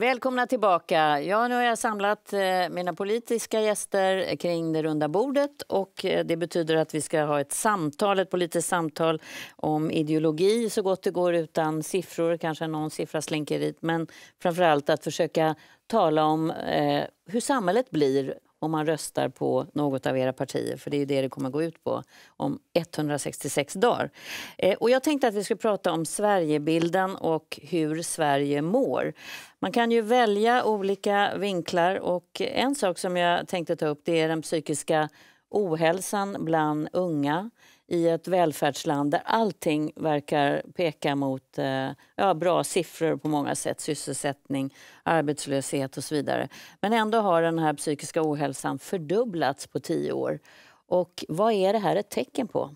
Välkomna tillbaka. Ja, nu har jag samlat eh, mina politiska gäster kring det runda bordet och eh, det betyder att vi ska ha ett samtal, ett politiskt samtal om ideologi så gott det går utan siffror, kanske någon siffra slinker dit, men framförallt att försöka tala om eh, hur samhället blir om man röstar på något av era partier, för det är ju det det kommer gå ut på om 166 dagar. Eh, och jag tänkte att vi skulle prata om Sverigebilden och hur Sverige mår. Man kan ju välja olika vinklar och en sak som jag tänkte ta upp det är den psykiska ohälsan bland unga i ett välfärdsland där allting verkar peka mot eh, ja, bra siffror på många sätt, sysselsättning, arbetslöshet och så vidare. Men ändå har den här psykiska ohälsan fördubblats på tio år. Och vad är det här ett tecken på?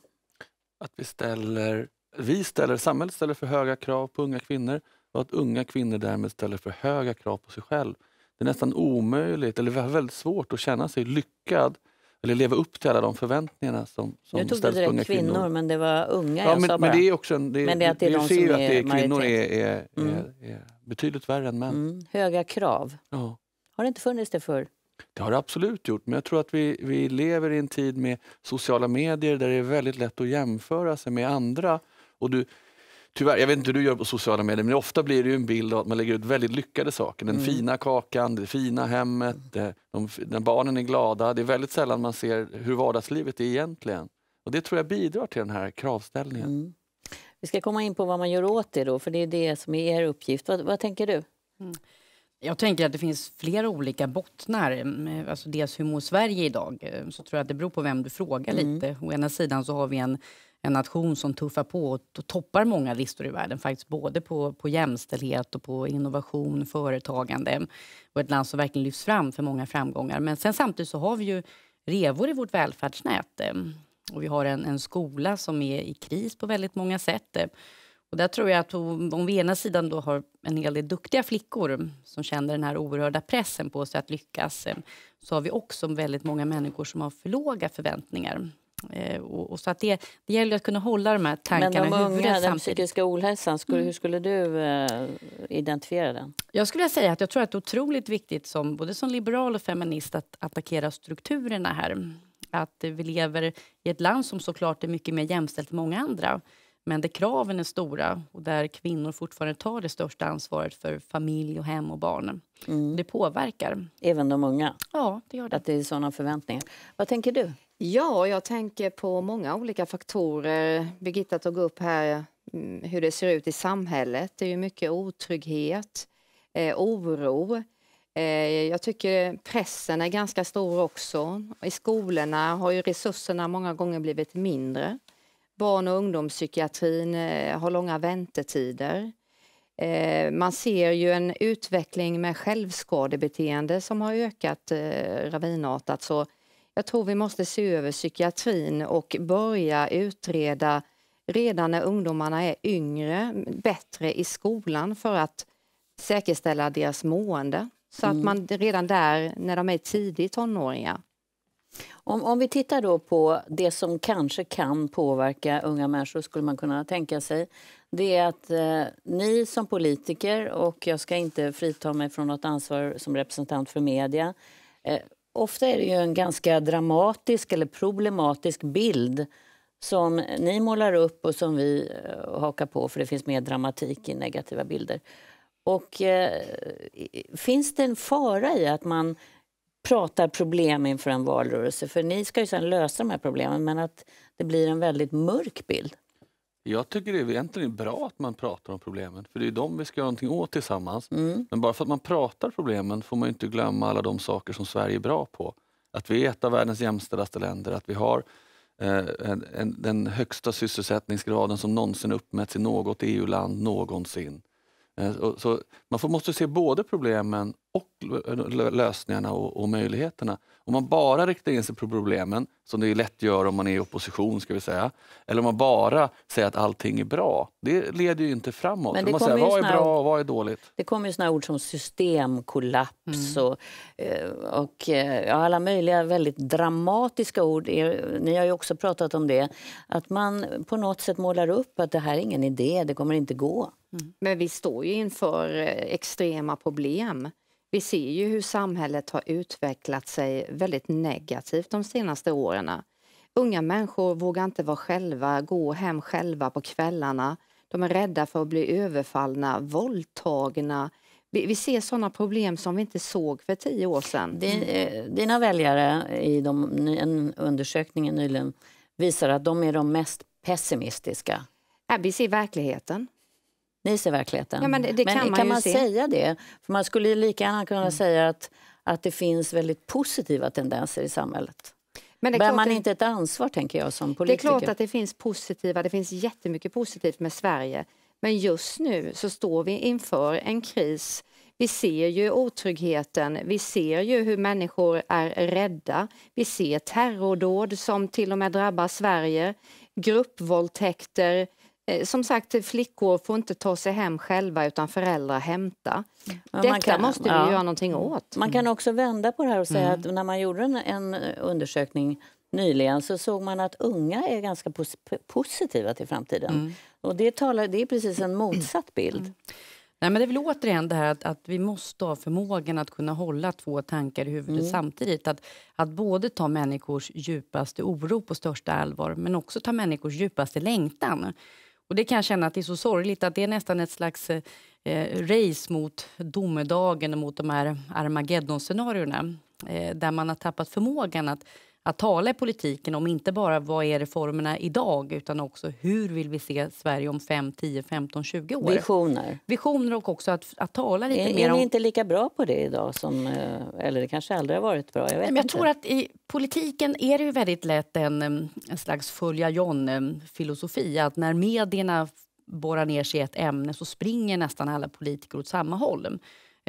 Att vi ställer, vi ställer, samhället ställer för höga krav på unga kvinnor och att unga kvinnor därmed ställer för höga krav på sig själv. Det är nästan omöjligt, eller väldigt svårt att känna sig lyckad eller leva upp till alla de förväntningarna som, som ställs på unga kvinnor. Nu tog du kvinnor. Men det var unga ja, jag men, sa bara. Men det är också det, men det är att det är de som är att det är kvinnor är, är, mm. är, betydligt värre än män. Mm. Höga krav. Ja. Har det inte funnits det förr? Det har det absolut gjort, men jag tror att vi, vi lever i en tid med sociala medier där det är väldigt lätt att jämföra sig med andra. Och du, tyvärr, jag vet inte hur du gör på sociala medier, men ofta blir det en bild av att man lägger ut väldigt lyckade saker. Den mm. fina kakan, det fina hemmet, det, de, när barnen är glada. Det är väldigt sällan man ser hur vardagslivet är egentligen. Och det tror jag bidrar till den här kravställningen. Mm. Vi ska komma in på vad man gör åt det då, för det är det som är er uppgift. Vad, vad tänker du? Mm. Jag tänker att det finns flera olika bottnar. Mm, eh, alltså dels hur mår Sverige idag? Eh, så tror jag att det beror på vem du frågar mm. lite. Å ena sidan så har vi en en nation som tuffar på och toppar många listor i världen faktiskt både på, på jämställdhet och på innovation, företagande och ett land som verkligen lyfts fram för många framgångar. Men sen samtidigt så har vi ju revor i vårt välfärdsnät eh, och vi har en, en skola som är i kris på väldigt många sätt. Eh. Och där tror jag att om vi ena sidan då har en hel del duktiga flickor som känner den här oerhörda pressen på sig att lyckas eh, så har vi också väldigt många människor som har för låga förväntningar Eh, och, och, så att det, det gäller att kunna hålla de här tankarna i huvudet unga, samtidigt. den psykiska ohälsan, skulle, mm. hur skulle du eh, identifiera den? Jag skulle säga att jag tror att det är otroligt viktigt, som, både som liberal och feminist, att attackera strukturerna här. Att vi lever i ett land som såklart är mycket mer jämställt än många andra men där kraven är stora och där kvinnor fortfarande tar det största ansvaret för familj och hem och barn. Mm. Det påverkar. Även de unga? Ja, det gör det. Att det är sådana förväntningar. Vad tänker du? Ja, jag tänker på många olika faktorer. Birgitta tog upp här mm, hur det ser ut i samhället. Det är mycket otrygghet, eh, oro. Eh, jag tycker pressen är ganska stor också. I skolorna har ju resurserna många gånger blivit mindre. Barn och ungdomspsykiatrin eh, har långa väntetider. Eh, man ser ju en utveckling med självskadebeteende som har ökat eh, ravinartat. Så jag tror vi måste se över psykiatrin och börja utreda redan när ungdomarna är yngre, bättre i skolan för att säkerställa deras mående. Så mm. att man redan där, när de är tidigt tonåringar. Om, om vi tittar då på det som kanske kan påverka unga människor, skulle man kunna tänka sig, det är att eh, ni som politiker, och jag ska inte frita mig från något ansvar som representant för media, eh, ofta är det ju en ganska dramatisk eller problematisk bild som ni målar upp och som vi eh, hakar på för det finns mer dramatik i negativa bilder. Och eh, finns det en fara i att man pratar problem inför en valrörelse? För ni ska ju sen lösa de här problemen men att det blir en väldigt mörk bild. Jag tycker det är egentligen bra att man pratar om problemen, för det är de vi ska göra någonting åt tillsammans. Mm. Men bara för att man pratar problemen får man inte glömma alla de saker som Sverige är bra på. Att vi är ett av världens jämställdaste länder, att vi har eh, en, den högsta sysselsättningsgraden som någonsin uppmätts i något EU-land någonsin. Eh, så man får, måste se både problemen och lösningarna och, och möjligheterna. Om man bara riktar in sig på problemen, som det är lätt gör om man är i opposition, ska vi säga. eller om man bara säger att allting är bra, det leder ju inte framåt. Men det man säger, vad är bra och vad är dåligt? Det kommer ju såna ord som systemkollaps mm. och, eh, och eh, ja, alla möjliga väldigt dramatiska ord. Ni har ju också pratat om det. Att man på något sätt målar upp att det här är ingen idé, det kommer inte gå. Mm. Men vi står ju inför eh, extrema problem. Vi ser ju hur samhället har utvecklat sig väldigt negativt de senaste åren. Unga människor vågar inte vara själva, gå hem själva på kvällarna. De är rädda för att bli överfallna, våldtagna. Vi, vi ser sådana problem som vi inte såg för tio år sedan. Din, eh, dina väljare i de, en undersökning nyligen visar att de är de mest pessimistiska. vi ser verkligheten. Ni ser verkligheten. Ja, men det, det men kan man, kan man säga det? För man skulle lika gärna kunna mm. säga att, att det finns väldigt positiva tendenser i samhället. Men det Bär man inte ett ansvar tänker jag som politiker? Det är klart att det finns positiva, det finns jättemycket positivt med Sverige. Men just nu så står vi inför en kris. Vi ser ju otryggheten, vi ser ju hur människor är rädda. Vi ser terrordåd som till och med drabbar Sverige, gruppvåldtäkter, Eh, som sagt, flickor får inte ta sig hem själva utan föräldrar hämtar. Ja, Detta kan, måste vi ja. göra någonting åt. Man kan också vända på det här och säga mm. att när man gjorde en, en, undersökning nyligen så såg man att unga är ganska pos positiva till framtiden. Mm. Och det, talar, det är precis en motsatt bild. Mm. Nej, men det är väl återigen det här att, att, vi måste ha förmågan att kunna hålla två tankar i huvudet mm. samtidigt. Att, att både ta människors djupaste oro på största allvar men också ta människors djupaste längtan. Och det kan jag känna att det är så sorgligt att det är nästan ett slags eh, race mot domedagen och mot de här Armageddon-scenarierna eh, där man har tappat förmågan att att tala i politiken om inte bara vad är reformerna idag utan också hur vill vi se Sverige om 5, 10, 15, 20 år? Visioner. Visioner och också att, att tala lite är, mer om... Är ni inte lika bra på det idag? Som, eh, eller det kanske aldrig har varit bra? Jag, vet Men jag inte. tror att i politiken är det ju väldigt lätt en, en slags följa John-filosofi att när medierna borrar ner sig i ett ämne så springer nästan alla politiker åt samma håll.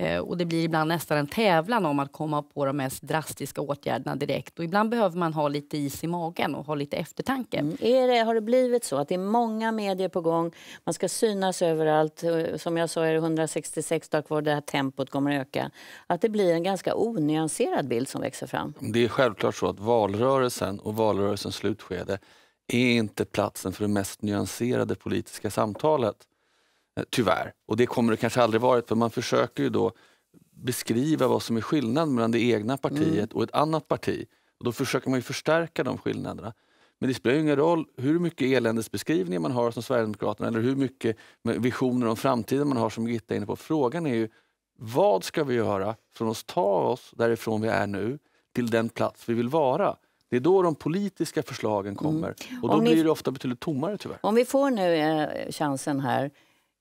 Eh, och det blir ibland nästan en tävlan om att komma på de mest drastiska åtgärderna direkt. Och ibland behöver man ha lite is i magen och ha lite eftertanke. Mm. Är det, har det blivit så att det är många medier på gång, man ska synas överallt. Eh, som jag sa är det 166 dagar kvar, det här tempot kommer att öka. Att det blir en ganska onyanserad bild som växer fram. Det är självklart så att valrörelsen och valrörelsens slutskede är inte platsen för det mest nyanserade politiska samtalet. Eh, tyvärr. Och det kommer det kanske aldrig varit för man försöker ju då beskriva vad som är skillnaden mellan det egna partiet mm. och ett annat parti. Och då försöker man ju förstärka de skillnaderna. Men det spelar ingen roll hur mycket eländesbeskrivningar man har som Sverigedemokraterna eller hur mycket visioner om framtiden man har som Gitta är inne på. Frågan är ju vad ska vi göra för att ta oss därifrån vi är nu till den plats vi vill vara? Det är då de politiska förslagen kommer. Mm. Och då ni, blir det ofta betydligt tommare tyvärr. Om vi får nu eh, chansen här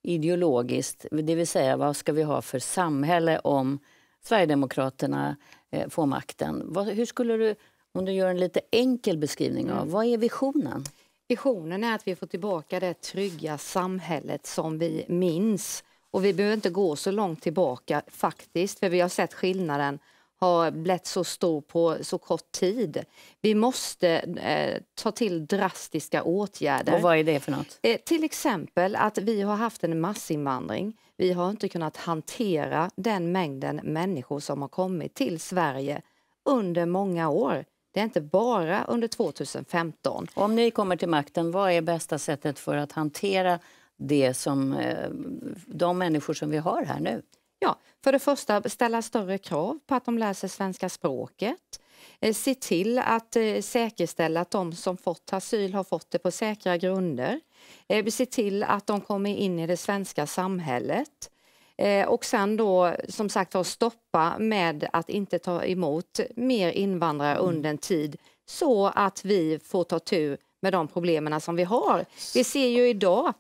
ideologiskt. Det vill säga, vad ska vi ha för samhälle om Sverigedemokraterna eh, får makten? Hur skulle du, om du gör en lite enkel beskrivning av, mm. vad är visionen? Visionen är att vi får tillbaka det trygga samhället som vi minns. Och vi behöver inte gå så långt tillbaka faktiskt, för vi har sett skillnaden har blivit så stor på så kort tid. Vi måste eh, ta till drastiska åtgärder. Och vad är det för något? Eh, till exempel att vi har haft en massinvandring. Vi har inte kunnat hantera den mängden människor som har kommit till Sverige under många år. Det är inte bara under 2015. Om ni kommer till makten, vad är bästa sättet för att hantera det som, eh, de människor som vi har här nu? Ja, för det första ställa större krav på att de lär sig svenska språket. Eh, se till att eh, säkerställa att de som fått asyl har fått det på säkra grunder. Eh, se till att de kommer in i det svenska samhället. Och sen då som sagt stoppa med att inte ta emot mer invandrare mm. under en tid så att vi får ta tur med de problemen som vi har. Vi ser ju idag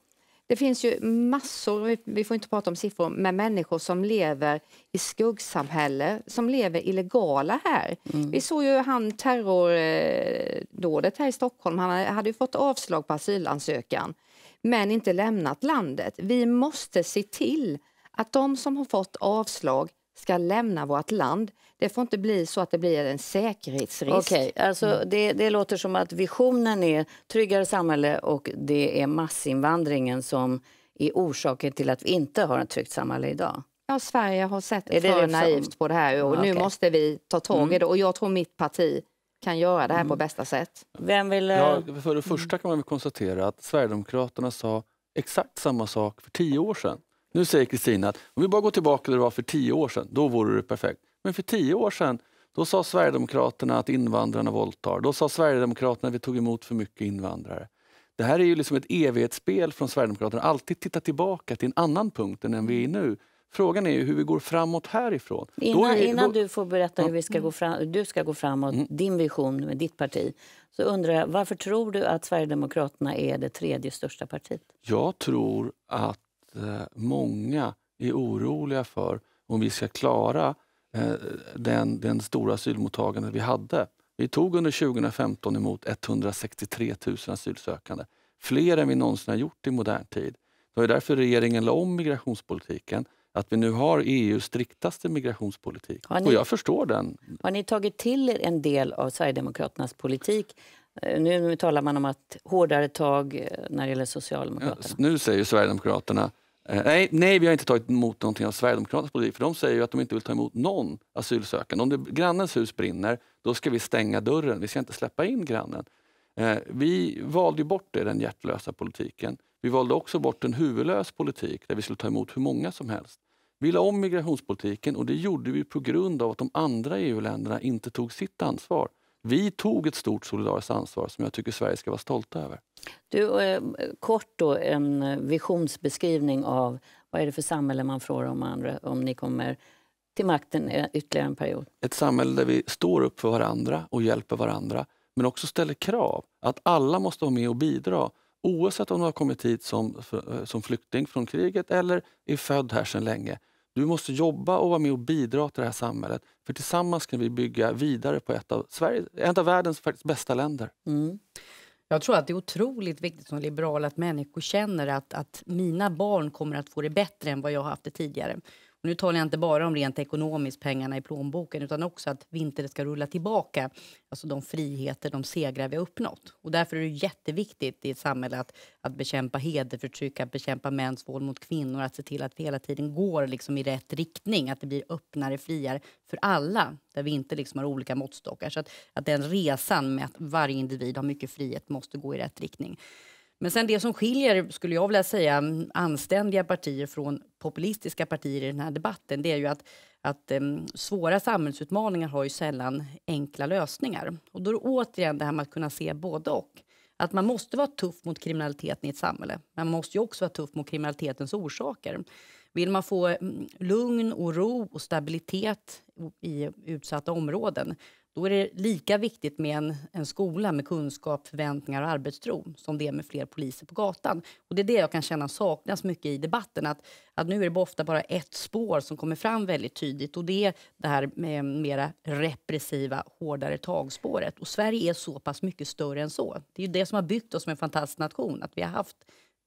det finns ju massor, vi får inte prata om siffror, med människor som lever i skuggsamhälle, som lever illegala här. Mm. Vi såg ju han terrordådet här i Stockholm, han hade ju fått avslag på asylansökan men inte lämnat landet. Vi måste se till att de som har fått avslag ska lämna vårt land. Det får inte bli så att det blir en säkerhetsrisk. okay, mm. alltså mm. det, det, låter som att visionen är tryggare samhälle och det är massinvandringen som är orsaken till att vi inte har ett tryggt samhälle idag. Ja, Sverige har sett är det för det naivt på det här och okay. Mm, nu måste vi ta tag i mm. det och jag tror mitt parti kan göra det här mm. på bästa sätt. Vem vill... Ja, eh, för det första kan man konstatera att Sverigedemokraterna sa exakt samma sak för tio år sedan. Nu säger Kristina att om vi bara går tillbaka till det var för tio år sedan, då vore det perfekt. Men för tio år sedan då sa Sverigedemokraterna att invandrarna våldtar. Då sa Sverigedemokraterna att vi tog emot för mycket invandrare. Det här är ju liksom ett evighetsspel från Sverigedemokraterna. Alltid titta tillbaka till en annan punkt än den vi är i nu. Frågan är ju hur vi går framåt härifrån. Innan, är, innan du får berätta hur vi ska gå fram, du ska gå framåt, mm. din vision med ditt parti, så undrar jag, varför tror du att Sverigedemokraterna är det tredje största partiet? Jag tror att eh, många är oroliga för om vi ska klara Eh, den, den stora asylmottagandet vi hade. Vi tog under 2015 emot 163 000 asylsökande. Fler än vi någonsin har gjort i modern tid. Det var därför regeringen la om migrationspolitiken. Att vi nu har EUs striktaste migrationspolitik. Ni, och jag förstår den. Har ni tagit till er en del av Sverigedemokraternas politik? Eh, nu talar man om att hårdare tag eh, när det gäller Socialdemokraterna. Ja, nu säger Sverigedemokraterna Eh, nej, nej, vi har inte tagit emot någonting av Sverigedemokraternas politik för de säger att de inte vill ta emot någon asylsökande. Om det, grannens hus brinner, då ska vi stänga dörren. Vi ska inte släppa in grannen. Eh, vi valde bort det, den hjärtlösa politiken. Vi valde också bort en huvudlös politik där vi skulle ta emot hur många som helst. Vi la om migrationspolitiken och det gjorde vi på grund av att de andra EU-länderna inte tog sitt ansvar. Vi tog ett stort solidariskt ansvar som jag tycker Sverige ska vara stolta över. Du, eh, kort då, en eh, visionsbeskrivning av vad är det för samhälle man frågar om, andra, om ni kommer till makten eh, ytterligare en period? Ett samhälle där vi står upp för varandra och hjälper varandra men också ställer krav att alla måste vara med och bidra oavsett om du har kommit hit som, som flykting från kriget eller är född här sedan länge. Du måste jobba och vara med och bidra till det här samhället. För tillsammans kan vi bygga vidare på ett av, Sverige, ett av världens faktiskt bästa länder. Mm. Jag tror att det är otroligt viktigt som liberal att människor känner att, att mina barn kommer att få det bättre än vad jag har haft det tidigare. Nu talar jag inte bara om rent ekonomiskt, pengarna i plånboken utan också att vi inte ska rulla tillbaka alltså de friheter, de segrar vi har uppnått. Och därför är det jätteviktigt i ett samhälle att, att bekämpa hederförtryck, att bekämpa mäns våld mot kvinnor, att se till att vi hela tiden går liksom i rätt riktning, att det blir öppnare, friare för alla, där vi inte liksom har olika måttstockar. Så att, att den resan med att varje individ har mycket frihet måste gå i rätt riktning. Men sen det som skiljer, skulle jag vilja säga, anständiga partier från populistiska partier i den här debatten, det är ju att, att um, svåra samhällsutmaningar har ju sällan enkla lösningar. Och då är det återigen det här med att kunna se både och. Att man måste vara tuff mot kriminaliteten i ett samhälle, men man måste ju också vara tuff mot kriminalitetens orsaker. Vill man få mm, lugn och ro och stabilitet i utsatta områden då är det lika viktigt med en, en skola med kunskap, förväntningar och arbetstro som det är med fler poliser på gatan. Och Det är det jag kan känna saknas mycket i debatten. Att, att Nu är det ofta bara ett spår som kommer fram väldigt tydligt och det är det här med mera repressiva, hårdare tagspåret. Och Sverige är så pass mycket större än så. Det är det som har byggt oss som en fantastisk nation, att vi har haft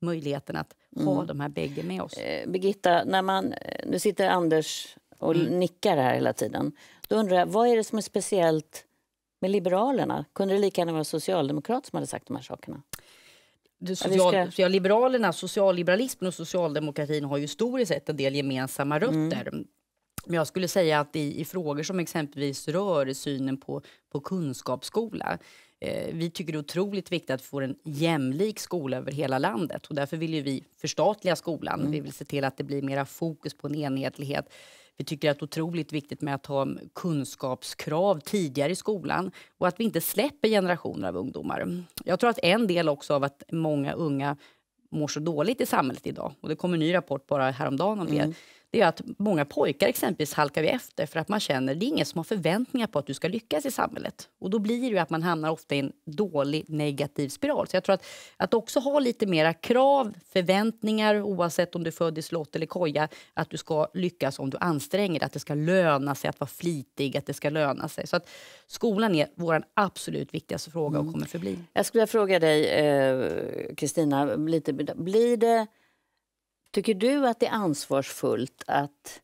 möjligheten att ha mm. de här bägge med oss. Eh, Birgitta, när man, eh, nu sitter Anders och mm. nickar här hela tiden. Då undrar jag, vad är det som är speciellt med Liberalerna? Kunde det lika gärna vara socialdemokrat som hade sagt de här sakerna? social, ska... liberalerna, socialliberalismen och socialdemokratin har ju historiskt sett en del gemensamma mm. rötter. Mm. Men jag skulle säga att i, i, frågor som exempelvis rör synen på, på kunskapsskola eh, vi tycker det är otroligt viktigt att få en jämlik skola över hela landet. Och därför vill vi förstatliga skolan. Mm. Vi vill se till att det blir mera fokus på en enhetlighet. Vi tycker att det är otroligt viktigt med att ha kunskapskrav tidigare i skolan och att vi inte släpper generationer av ungdomar. Jag tror att en del också av att många unga mår så dåligt i samhället idag, och det kom en ny rapport bara häromdagen om det, mm det är att många pojkar exempelvis halkar efter för att man känner det är ingen som har förväntningar på att du ska lyckas i samhället. Och då blir det att man hamnar ofta i en dålig negativ spiral. Så jag tror att, att också ha lite mera krav, förväntningar oavsett om du är född i slott eller koja, att du ska lyckas om du anstränger dig, att det ska löna sig att vara flitig, att det ska löna sig. Så att skolan är vår absolut viktigaste fråga och mm. kommer förbli. Jag skulle vilja fråga dig, eh, Kristina, eh, lite, blir det Tycker du att det är ansvarsfullt att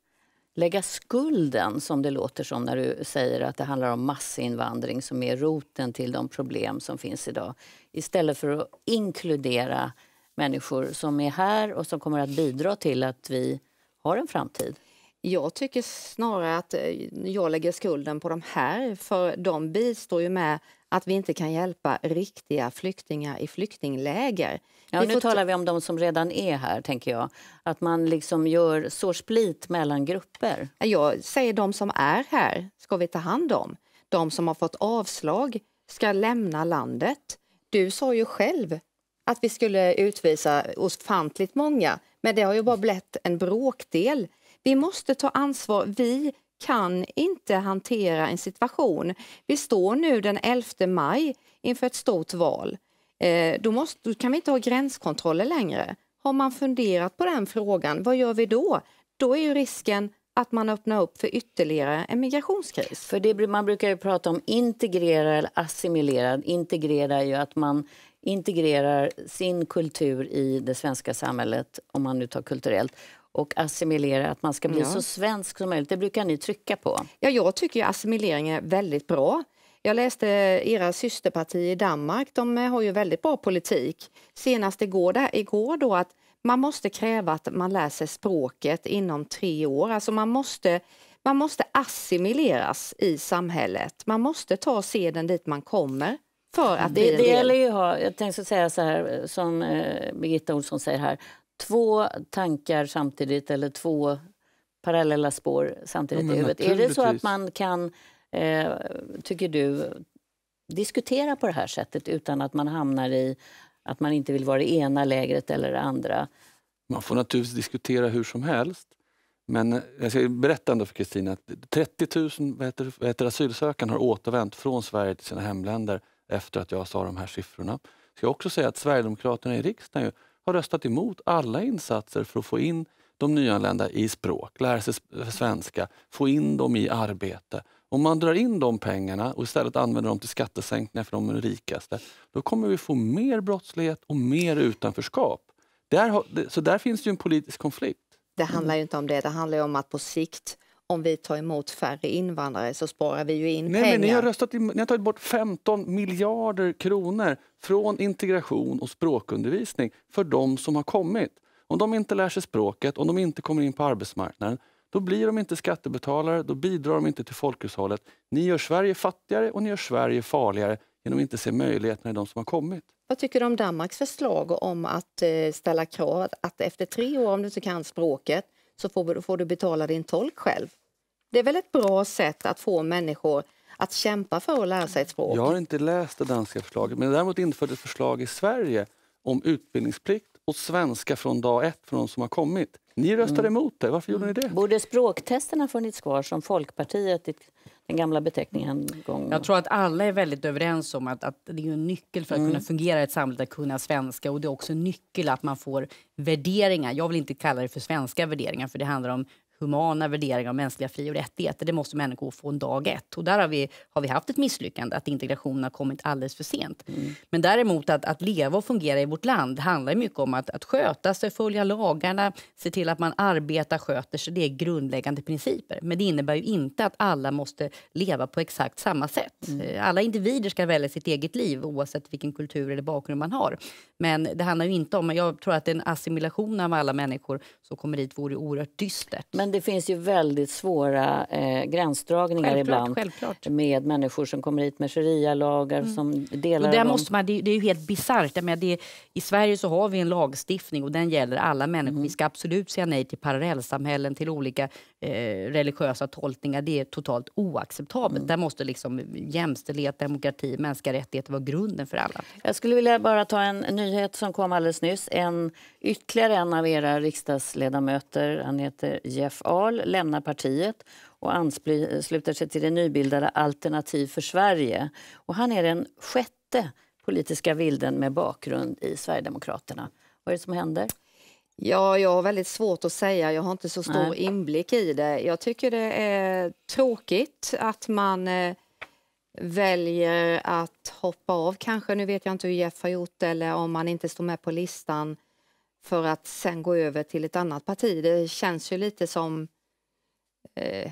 lägga skulden, som det låter som när du säger att det handlar om massinvandring som är roten till de problem som finns idag, istället för att inkludera människor som är här och som kommer att bidra till att vi har en framtid? Jag tycker snarare att eh, jag lägger skulden på de här, för de bistår ju med att vi inte kan hjälpa riktiga flyktingar i flyktingläger. Ja, nu talar vi om de som redan är här, tänker jag. Att man liksom gör sår split mellan grupper. Jag säger de som är här ska vi ta hand om. De som har fått avslag ska lämna landet. Du sa ju själv att vi skulle utvisa ofantligt många, men det har ju bara blivit en bråkdel. Vi måste ta ansvar, vi kan inte hantera en situation. Vi står nu den 11 maj inför ett stort val. Eh, då, måste, då kan vi inte ha gränskontroller längre. Har man funderat på den frågan, vad gör vi då? Då är ju risken att man öppnar upp för ytterligare en migrationskris. För det, man brukar ju prata om integrera eller assimilera. Integrera är ju att man integrerar sin kultur i det svenska samhället, om man nu tar kulturellt och assimilera, att man ska bli ja. så svensk som möjligt. Det brukar ni trycka på. Ja, jag tycker ju assimilering är väldigt bra. Jag läste era systerparti i Danmark, de har ju väldigt bra politik. Senast igår, där, igår då att man måste kräva att man lär sig språket inom tre år. Alltså man måste, man måste assimileras i samhället. Man måste ta seden dit man kommer. För att det, det gäller ju att ha, jag tänkte säga så här som eh, Birgitta Olsson säger här, två tankar samtidigt eller två parallella spår samtidigt ja, i huvudet. Är det så att man kan, eh, tycker du, diskutera på det här sättet utan att man hamnar i att man inte vill vara det ena lägret eller det andra? Man får naturligtvis diskutera hur som helst. Men eh, jag ska berätta ändå för Kristina att 30 000 asylsökande har återvänt från Sverige till sina hemländer efter att jag sa de här siffrorna. Ska jag också säga att Sverigedemokraterna i riksdagen har röstat emot alla insatser för att få in de nyanlända i språk, lära sig eh, svenska, få in dem i arbete. Om man drar in de pengarna och istället använder dem till skattesänkningar för de rikaste, då kommer vi få mer brottslighet och mer utanförskap. Där, så där finns ju en politisk konflikt. Det handlar ju inte om det, det handlar om att på sikt om vi tar emot färre invandrare så sparar vi ju in Nej, pengar. Men ni, har röstat ni har tagit bort 15 miljarder kronor från integration och språkundervisning för de som har kommit. Om de inte lär sig språket, om de inte kommer in på arbetsmarknaden då blir de inte skattebetalare, då bidrar de inte till folkhushållet. Ni gör Sverige fattigare och ni gör Sverige farligare genom att inte se möjligheterna i de som har kommit. Vad tycker du om Danmarks förslag om att eh, ställa krav att efter tre år, om du inte kan språket, så får, får du betala din tolk själv. Det är väl ett bra sätt att få människor att kämpa för att lära sig ett språk? Jag har inte läst det danska förslaget, men däremot infördes förslag i Sverige om utbildningsplikt och svenska från dag ett för de som har kommit. Ni röstade mm. emot det. Varför gjorde ni det? Borde språktesterna funnits kvar som Folkpartiet den gamla beteckningen gång. Jag tror att alla är väldigt överens om att, att det är en nyckel för att mm. kunna fungera i ett samhälle att kunna svenska och det är också en nyckel att man får värderingar. Jag vill inte kalla det för svenska värderingar för det handlar om humana värderingar av mänskliga fri och rättigheter. Det måste människor få en dag ett. Och där har vi, har vi haft ett misslyckande, att integrationen har kommit alldeles för sent. Mm. Men däremot att, att leva och fungera i vårt land handlar mycket om att, att sköta sig, följa lagarna, se till att man arbetar, sköter sig. Det är grundläggande principer. Men det innebär ju inte att alla måste leva på exakt samma sätt. Mm. Eh, alla individer ska välja sitt eget liv oavsett vilken kultur eller bakgrund man har. Men det handlar ju inte om, jag tror att en assimilation av alla människor som kommer dit vore oerhört dystert. Men det finns ju väldigt svåra eh, gränsdragningar självklart, ibland självklart. med människor som kommer hit med sharia-lagar mm. som delar... Och där måste man, det, det är ju helt bisarrt. I Sverige så har vi en lagstiftning och den gäller alla människor. Mm. Vi ska absolut säga nej till parallellsamhällen, till olika Eh, religiösa tolkningar. Det är totalt oacceptabelt. Mm. Där måste liksom jämställdhet, demokrati, mänskliga rättigheter vara grunden för alla. Jag skulle vilja bara ta en nyhet som kom alldeles nyss. En, ytterligare en av era riksdagsledamöter, han heter Jeff Ahl, lämnar partiet och ansluter sig till det nybildade Alternativ för Sverige. Och han är den sjätte politiska vilden med bakgrund i Sverigedemokraterna. Vad är det som händer? Ja, jag har väldigt svårt att säga. Jag har inte så stor Nej. inblick i det. Jag tycker det är tråkigt att man eh, väljer att hoppa av kanske. Nu vet jag inte hur Jeff har gjort eller om han inte står med på listan för att sen gå över till ett annat parti. Det känns ju lite som eh,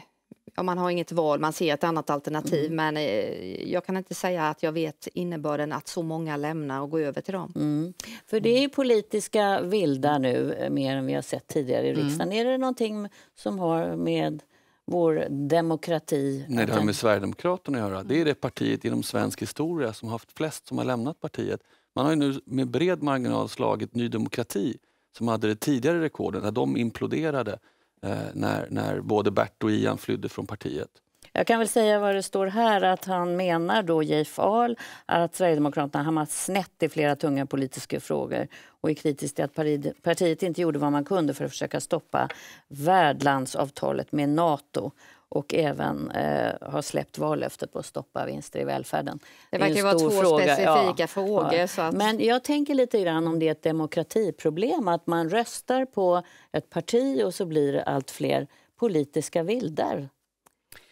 ja, man har inget val, man ser ett annat alternativ. Mm. Men eh, jag kan inte säga att jag vet innebörden att så många lämnar och går över till dem. Mm. För det är mm. politiska vildar nu, eh, mer än vi har sett tidigare i mm. riksdagen. Mm. Är det någonting som har med vår demokrati... Nej, det har med Sverigedemokraterna att göra. Det är det partiet inom svensk historia som har haft flest som har lämnat partiet. Man har nu med bred marginal slagit Ny Demokrati som hade det tidigare rekordet när de imploderade. Eh, när, när både Bert och Ian flydde från partiet. Jag kan väl säga vad det står här, att han menar då, Jeif Ahl, att Sverigedemokraterna hamnat snett i flera tunga politiska frågor och är kritisk till att partiet inte gjorde vad man kunde för att försöka stoppa värdlandsavtalet med Nato och även eh, har släppt vallöftet på att stoppa vinster i välfärden. Det verkar det vara två fråga. specifika ja. frågor. Ja. Så att... Men jag tänker lite grann om det är ett demokratiproblem att man röstar på ett parti och så blir det allt fler politiska vildar.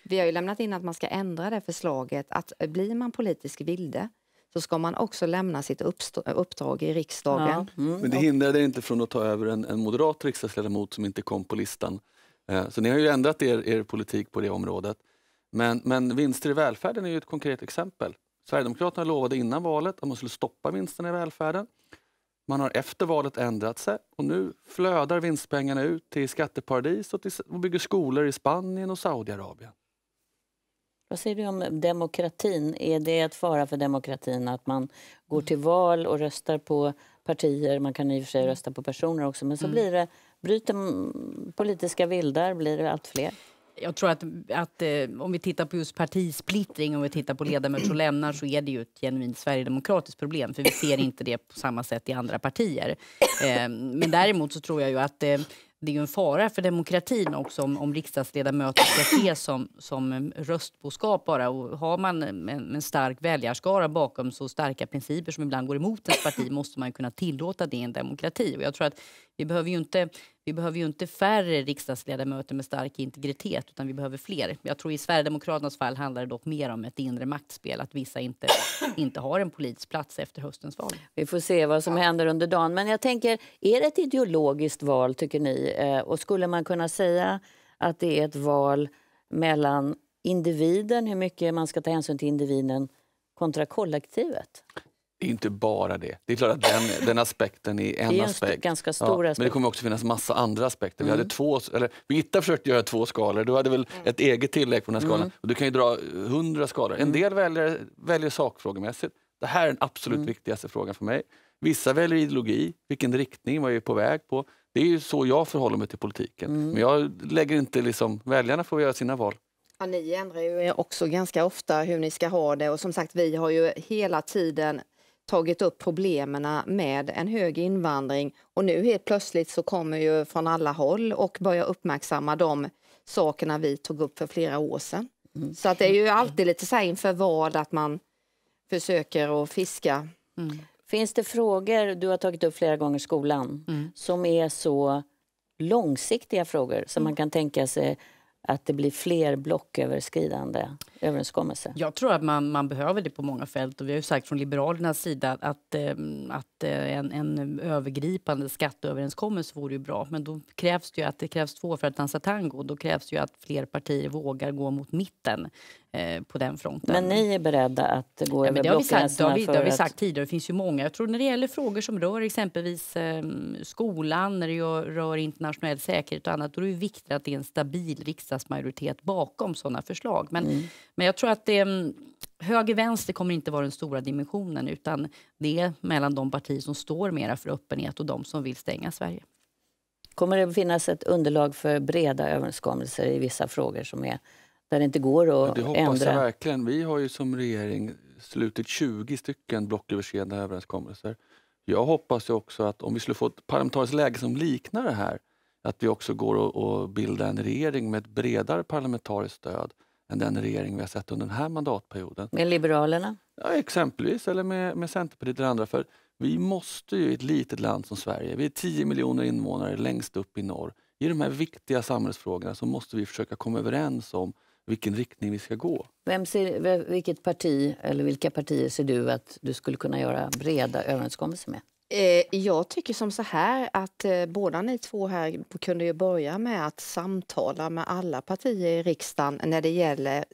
Vi har ju lämnat in att man ska ändra det förslaget att blir man politisk vilde så ska man också lämna sitt uppdrag i riksdagen. Ja. Mm. Men det hindrade inte från att ta över en, en moderat riksdagsledamot som inte kom på listan Eh, så ni har ju ändrat er, er politik på det området. Men, men vinster i välfärden är ju ett konkret exempel. Sverigedemokraterna lovade innan valet att man skulle stoppa vinsterna i välfärden. Man har efter valet ändrat sig och nu flödar vinstpengarna ut till skatteparadis och, till, och bygger skolor i Spanien och Saudiarabien. Vad säger du om demokratin? Är det ett fara för demokratin att man går till val och röstar på partier? Man kan i och för sig rösta på personer också, men så mm. blir det Bryter politiska vildar blir det allt fler? Jag tror att, att eh, om vi tittar på just partisplittring, och ledamöter som lämnar så är det ju ett genuint sverigedemokratiskt problem för vi ser inte det på samma sätt i andra partier. Eh, men däremot så tror jag ju att eh, det är en fara för demokratin också om, om riksdagsledamöter ska ses som, som eh, röstboskap bara. Och har man en, en stark väljarskara bakom så starka principer som ibland går emot ens parti måste man kunna tillåta det i en demokrati. Och jag tror att vi behöver ju inte, vi behöver ju inte färre riksdagsledamöter med stark integritet, utan vi behöver fler. Jag tror i Sverigedemokraternas fall handlar det dock mer om ett inre maktspel, att vissa inte, inte har en politisk plats efter höstens val. Vi får se vad som händer under dagen. Men jag tänker, är det ett ideologiskt val tycker ni? Eh, och skulle man kunna säga att det är ett val mellan individen, hur mycket man ska ta hänsyn till individen, kontra kollektivet? Det är inte bara det. Det är klart att den, den aspekten är en, det är en aspekt. ganska stor ja, aspekt. Men det kommer också finnas massa andra aspekter. Mm. Vi hade två, eller Birgitta försökte göra två skalor, du hade väl mm. ett eget tillägg på den här skalan. Mm. Och du kan ju dra eh, hundra skalor. En mm. del väljer, väljer sakfrågemässigt. Det här är den absolut mm. viktigaste frågan för mig. Vissa väljer ideologi, vilken riktning, vad är vi på väg på? Det är ju så jag förhåller mig till politiken. Mm. Men jag lägger inte liksom, väljarna får göra sina val. Ja, ni ändrar ju också ganska ofta hur ni ska ha det och som sagt vi har ju hela tiden tagit upp problemen med en hög invandring och nu helt plötsligt så kommer ju från alla håll och börjar uppmärksamma de sakerna vi tog upp för flera år sedan. Mm. Så att det är ju alltid lite så här inför vad att man försöker att fiska. Mm. Finns det frågor, du har tagit upp flera gånger skolan, mm. som är så långsiktiga frågor som man kan tänka sig att det blir fler blocköverskridande överenskommelser? Jag tror att man, man behöver det på många fält. Och vi har sagt från Liberalernas sida att, ehm, att eh, en, en, övergripande skatteöverenskommelse vore ju bra. Men då krävs det ju att det krävs två för att dansa tango. Då krävs det ju att fler partier vågar gå mot mitten eh, på den fronten. Men ni är beredda att gå ja, över blockgränserna? Det har det har vi sagt tidigare. Det finns ju många. Jag tror när det gäller frågor som rör exempelvis ehm, skolan, när det rör internationell säkerhet och annat, då är det viktigt att det är en stabil riksdag riksdagsmajoritet bakom sådana förslag. Men, mm. men jag tror att det, mm, höger-vänster kommer inte vara den stora dimensionen utan det är mellan de partier som står mera för öppenhet och de som vill stänga Sverige. Kommer det att finnas ett underlag för breda överenskommelser i vissa frågor som är där det inte går att ändra? det hoppas ändra. jag verkligen. Vi har ju som regering slutit 20 stycken blocköverskridande överenskommelser. Jag hoppas ju också att om vi skulle få ett parlamentariskt läge som liknar det här att vi också går och, och bildar en regering med ett bredare parlamentariskt stöd än den regering vi har sett under den här mandatperioden. Med Liberalerna? Ja, exempelvis, eller med, med Centerpartiet eller andra. För vi måste ju i ett litet land som Sverige, vi är 10 miljoner invånare längst upp i norr. I de här viktiga samhällsfrågorna så måste vi försöka komma överens om vilken riktning vi ska gå. Vem ser, vilket parti eller vilka partier ser du att du skulle kunna göra breda överenskommelser med? Eh, jag tycker som så här att eh, båda ni två här kunde ju börja med att samtala med alla partier i riksdagen när det gäller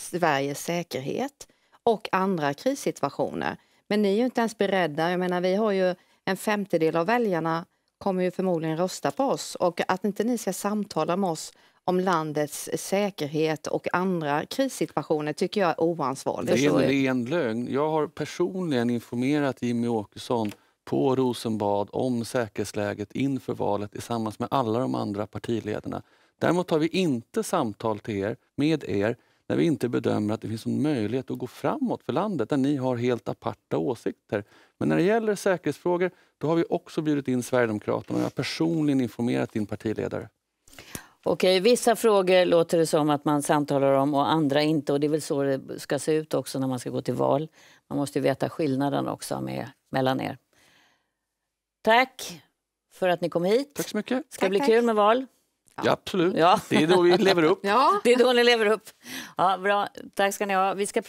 Sveriges säkerhet och andra krissituationer. Men ni är ju inte ens beredda. Jag menar, vi har ju en femtedel av väljarna kommer ju förmodligen rösta på oss och att inte ni ska samtala med oss om landets säkerhet och andra krissituationer tycker jag är oansvarigt. Det är en ren lögn. Jag har personligen informerat Jimmy Åkesson på Rosenbad om säkerhetsläget inför valet tillsammans med alla de andra partiledarna. Däremot tar vi inte samtal till er, med er när vi inte bedömer att det finns någon möjlighet att gå framåt för landet där ni har helt aparta åsikter. Men när det gäller säkerhetsfrågor då har vi också bjudit in Sverigedemokraterna och jag har personligen informerat din partiledare. Okej, vissa frågor låter det som att man samtalar om och andra inte. Och Det är väl så det ska se ut också när man ska gå till val. Man måste veta skillnaden också med, mellan er. Tack för att ni kom hit. Tack så mycket. Ska tack, bli tack. kul med val. Ja. ja, absolut. Ja. Det är då vi lever upp. Ja. Det är då ni lever upp. Ja, bra. Tack ska ni ha. Vi ska